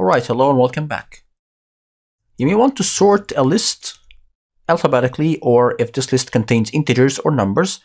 Alright, hello and welcome back. You may want to sort a list alphabetically or if this list contains integers or numbers,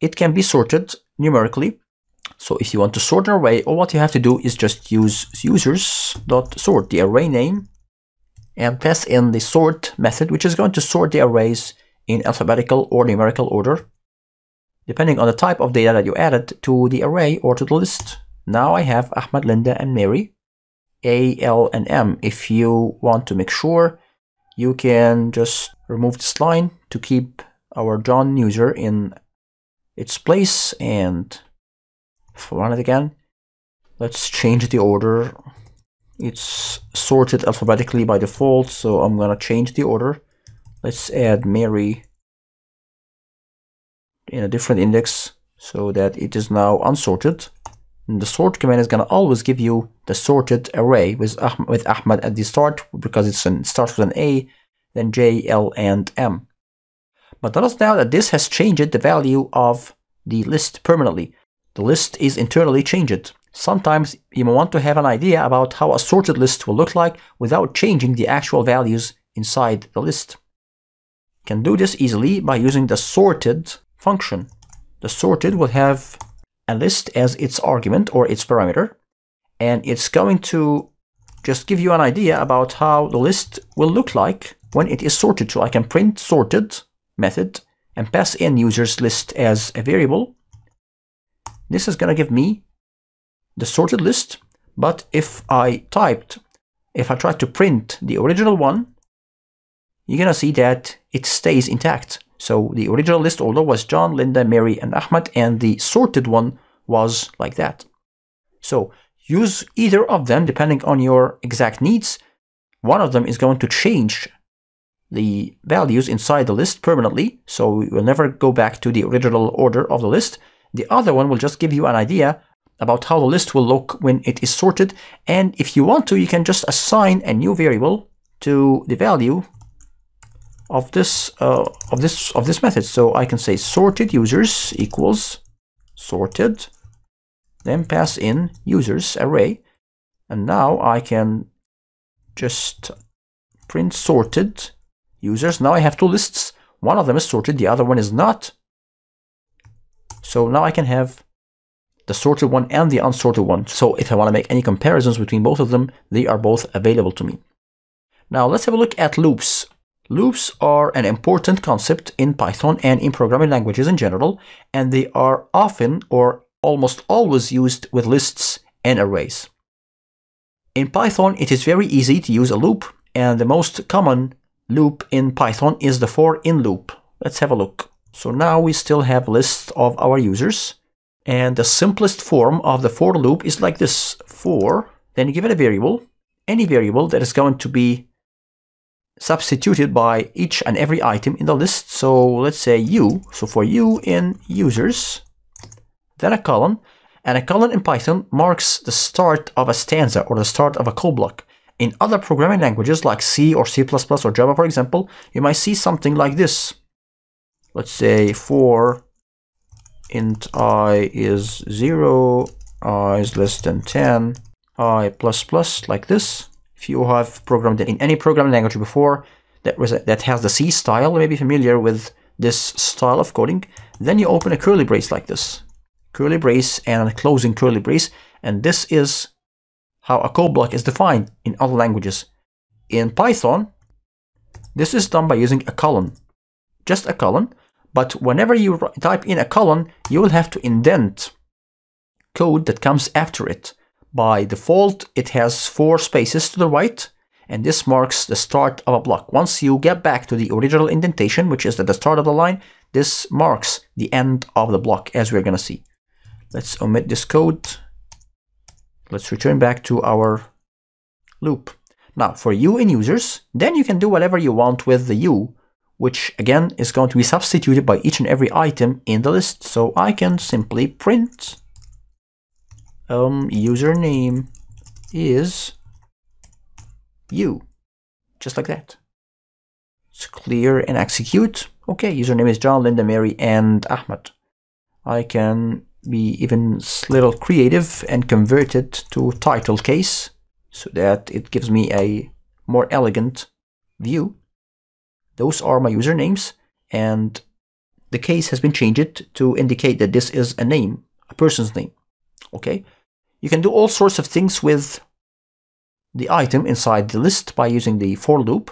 it can be sorted numerically. So if you want to sort an array, all what you have to do is just use users.sort, the array name, and pass in the sort method, which is going to sort the arrays in alphabetical or numerical order, depending on the type of data that you added to the array or to the list. Now I have Ahmad, Linda, and Mary. A, L, and M. If you want to make sure, you can just remove this line to keep our John user in its place and run it again. Let's change the order. It's sorted alphabetically by default, so I'm gonna change the order. Let's add Mary in a different index so that it is now unsorted the sort command is going to always give you the sorted array with Ahmed, with Ahmad at the start because it's an, it starts with an A, then J, L, and M. But notice now that this has changed the value of the list permanently. The list is internally changed. Sometimes you may want to have an idea about how a sorted list will look like without changing the actual values inside the list. You can do this easily by using the sorted function. The sorted will have a list as its argument or its parameter, and it's going to just give you an idea about how the list will look like when it is sorted. So I can print sorted method and pass in users list as a variable. This is going to give me the sorted list, but if I typed, if I try to print the original one, you're going to see that it stays intact. So the original list order was John, Linda, Mary, and Ahmed, and the sorted one was like that. So use either of them depending on your exact needs. One of them is going to change the values inside the list permanently, so we will never go back to the original order of the list. The other one will just give you an idea about how the list will look when it is sorted, and if you want to, you can just assign a new variable to the value of this uh, of this of this method. So I can say sorted users equals sorted, then pass in users array, and now I can just print sorted users. Now I have two lists. One of them is sorted, the other one is not. So now I can have the sorted one and the unsorted one. So if I want to make any comparisons between both of them, they are both available to me. Now let's have a look at loops. Loops are an important concept in Python and in programming languages in general, and they are often or almost always used with lists and arrays. In Python, it is very easy to use a loop, and the most common loop in Python is the for in loop. Let's have a look. So now we still have lists of our users, and the simplest form of the for loop is like this, for, then you give it a variable, any variable that is going to be substituted by each and every item in the list. So let's say you, so for you in users, then a colon, and a colon in Python marks the start of a stanza or the start of a code block. In other programming languages like C or C++ or Java, for example, you might see something like this. Let's say for int i is 0, i is less than 10, i plus plus, like this. If you have programmed in any programming language before that, was a, that has the C style, you may be familiar with this style of coding, then you open a curly brace like this. Curly brace and a closing curly brace, and this is how a code block is defined in other languages. In Python, this is done by using a colon, just a colon, but whenever you type in a colon, you will have to indent code that comes after it. By default, it has four spaces to the right, and this marks the start of a block. Once you get back to the original indentation, which is at the start of the line, this marks the end of the block, as we're going to see. Let's omit this code. Let's return back to our loop. Now, for you in users, then you can do whatever you want with the you, which again is going to be substituted by each and every item in the list. So I can simply print um, username is you, just like that. It's clear and execute. Okay, username is John, Linda, Mary, and Ahmed. I can be even little creative and convert it to title case so that it gives me a more elegant view. Those are my usernames and the case has been changed to indicate that this is a name, a person's name okay? You can do all sorts of things with the item inside the list by using the for loop.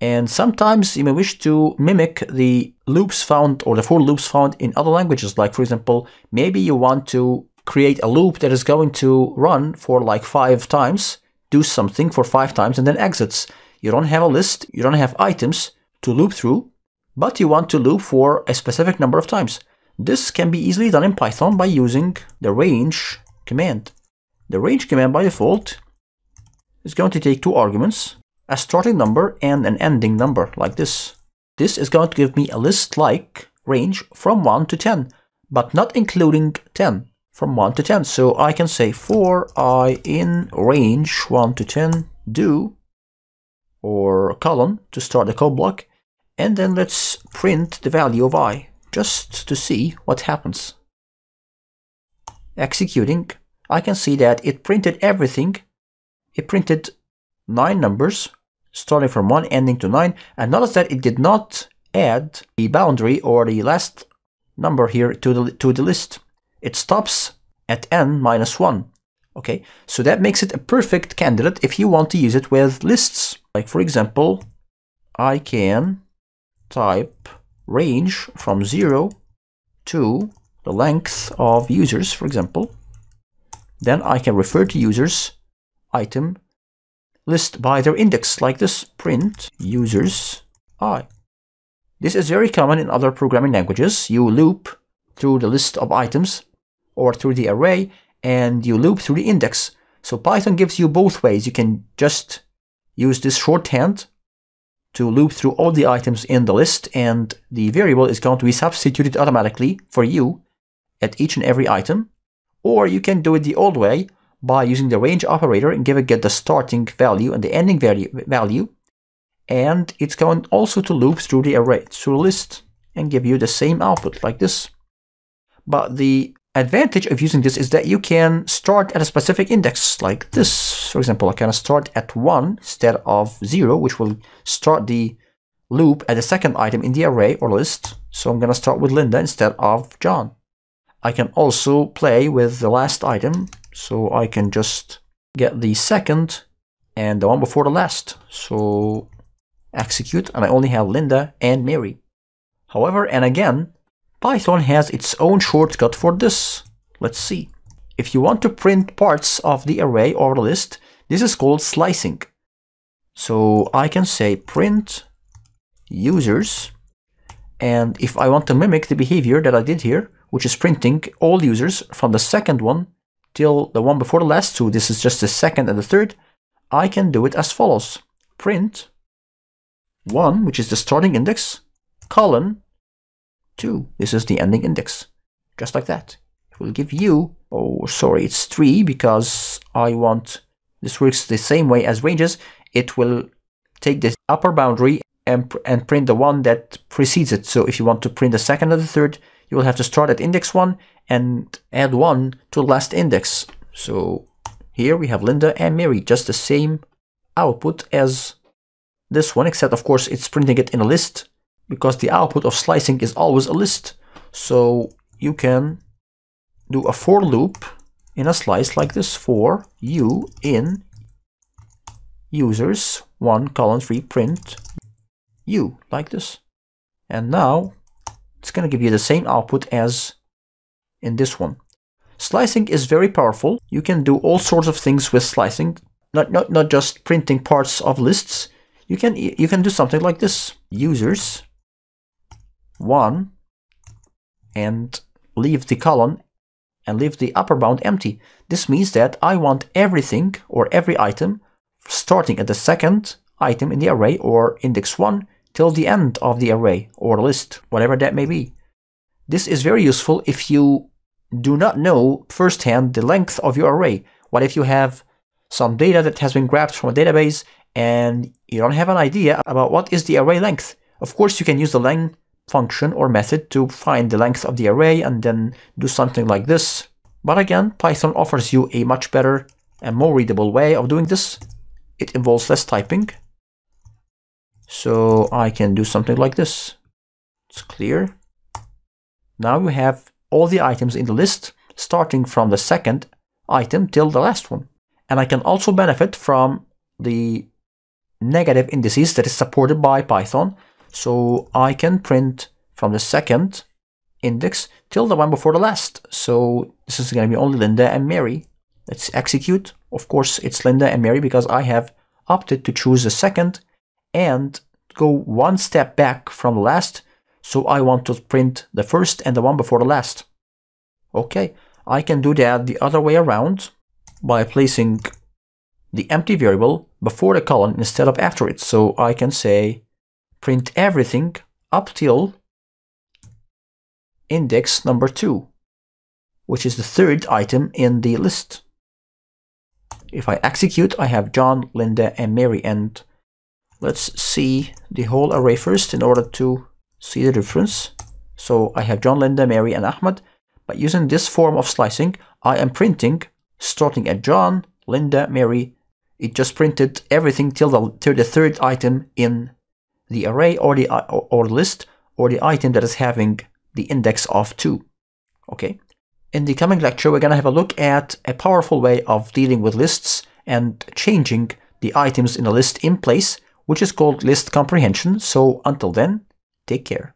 And sometimes you may wish to mimic the loops found or the for loops found in other languages. Like for example, maybe you want to create a loop that is going to run for like five times, do something for five times and then exits. You don't have a list, you don't have items to loop through, but you want to loop for a specific number of times. This can be easily done in Python by using the range command. The range command by default is going to take two arguments, a starting number and an ending number, like this. This is going to give me a list-like range from 1 to 10, but not including 10, from 1 to 10. So I can say for i in range 1 to 10 do, or colon to start the code block, and then let's print the value of i just to see what happens. Executing, I can see that it printed everything. It printed 9 numbers, starting from 1 ending to 9, and notice that it did not add the boundary or the last number here to the, to the list. It stops at n minus 1. Okay, so that makes it a perfect candidate if you want to use it with lists. Like for example, I can type range from 0 to the length of users, for example, then I can refer to users item list by their index like this print users i. This is very common in other programming languages. You loop through the list of items or through the array and you loop through the index. So Python gives you both ways. You can just use this shorthand to loop through all the items in the list and the variable is going to be substituted automatically for you at each and every item. Or you can do it the old way by using the range operator and give it get the starting value and the ending value, value. And it's going also to loop through the array, through the list, and give you the same output like this. But the advantage of using this is that you can start at a specific index like this. For example, I can start at 1 instead of 0, which will start the loop at the second item in the array or list. So I'm going to start with Linda instead of John. I can also play with the last item. So I can just get the second and the one before the last. So execute and I only have Linda and Mary. However, and again, Python has its own shortcut for this. Let's see. If you want to print parts of the array or list, this is called slicing. So I can say print users, and if I want to mimic the behavior that I did here, which is printing all users from the second one till the one before the last two, this is just the second and the third, I can do it as follows. Print 1, which is the starting index, colon 2. This is the ending index, just like that. It will give you, oh sorry, it's 3 because I want, this works the same way as ranges, it will take this upper boundary and, and print the one that precedes it. So if you want to print the second or the third, you will have to start at index 1 and add 1 to last index. So here we have Linda and Mary, just the same output as this one, except of course it's printing it in a list because the output of slicing is always a list. So you can do a for loop in a slice like this for u in users 1 colon 3 print u like this. And now it's going to give you the same output as in this one. Slicing is very powerful. You can do all sorts of things with slicing, not, not, not just printing parts of lists. You can, you can do something like this. Users 1 and leave the column and leave the upper bound empty. This means that I want everything or every item starting at the second item in the array or index 1 till the end of the array or list, whatever that may be. This is very useful if you do not know firsthand the length of your array. What if you have some data that has been grabbed from a database and you don't have an idea about what is the array length? Of course, you can use the length function or method to find the length of the array and then do something like this. But again, Python offers you a much better and more readable way of doing this. It involves less typing. So I can do something like this. It's clear. Now we have all the items in the list, starting from the second item till the last one. And I can also benefit from the negative indices that is supported by Python, so I can print from the second index till the one before the last. So this is going to be only Linda and Mary. Let's execute. Of course, it's Linda and Mary because I have opted to choose the second and go one step back from the last. So I want to print the first and the one before the last. Okay, I can do that the other way around by placing the empty variable before the colon instead of after it. So I can say print everything up till index number 2, which is the third item in the list. If I execute, I have John, Linda, and Mary, and let's see the whole array first in order to see the difference. So I have John, Linda, Mary, and Ahmed. But using this form of slicing, I am printing starting at John, Linda, Mary. It just printed everything till the, till the third item in the array or the uh, or list or the item that is having the index of 2. Okay. In the coming lecture, we're going to have a look at a powerful way of dealing with lists and changing the items in a list in place, which is called list comprehension. So until then, take care.